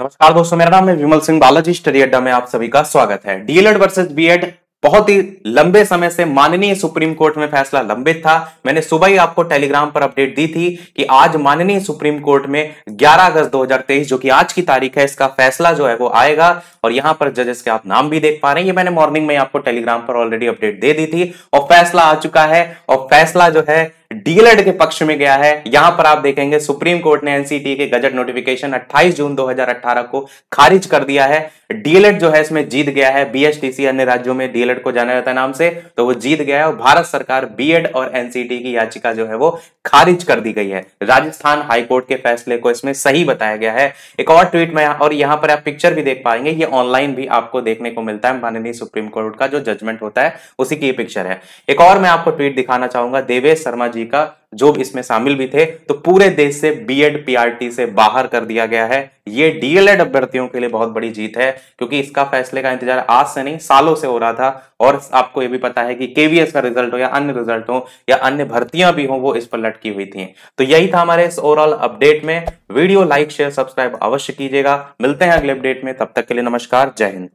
नमस्कार दोस्तों मेरा नाम है विमल सिंह बालाजी स्टडी अड्डा में आप सभी का स्वागत है डीएलएड वर्सेस बीएड बहुत ही लंबे समय से माननीय सुप्रीम कोर्ट में फैसला लंबित था मैंने सुबह ही आपको टेलीग्राम पर अपडेट दी थी कि आज माननीय सुप्रीम कोर्ट में 11 अगस्त 2023 जो कि आज की तारीख है इसका फैसला जो है वो आएगा और यहां पर जजेस के आप नाम भी देख पा रहे हैं ये मैंने मॉर्निंग में आपको टेलीग्राम पर ऑलरेडी अपडेट दे दी थी और फैसला आ चुका है और फैसला जो है डीएलएड के पक्ष में गया है यहां पर आप देखेंगे सुप्रीम कोर्ट ने एनसीटी के गजट नोटिफिकेशन 28 जून 2018 को खारिज कर दिया है डीएलएड जो है इसमें जीत गया है बीएसटीसी अन्य राज्यों में डीएलएड को जाना जाता है नाम से तो वो जीत गया है और भारत सरकार बीएड और एनसीटी की याचिका जो है वो खारिज कर दी गई है राजस्थान हाईकोर्ट के फैसले को इसमें सही बताया गया है एक और ट्वीट में और यहां पर आप पिक्चर भी देख पाएंगे ये ऑनलाइन भी आपको देखने को मिलता है माननीय सुप्रीम कोर्ट का जो जजमेंट होता है उसी की पिक्चर है एक और मैं आपको ट्वीट दिखाना चाहूंगा देवेश शर्मा जी का जो इसमें शामिल भी थे तो पूरे देश से बीएड पीआरटी से बाहर कर दिया गया है ये डीएलएड अभ्यर्थियों के लिए बहुत बड़ी जीत है क्योंकि इसका फैसले का इंतजार आज से नहीं सालों से हो रहा था और आपको ये भी पता है कि केवीएस का रिजल्ट हो या अन्य रिजल्ट हो या अन्य भर्तियां भी हो वो इस पर लटकी हुई थी तो यही था हमारे इस ओवरऑल अपडेट में वीडियो लाइक शेयर सब्सक्राइब अवश्य कीजिएगा मिलते हैं अगले अपडेट में तब तक के लिए नमस्कार जय हिंद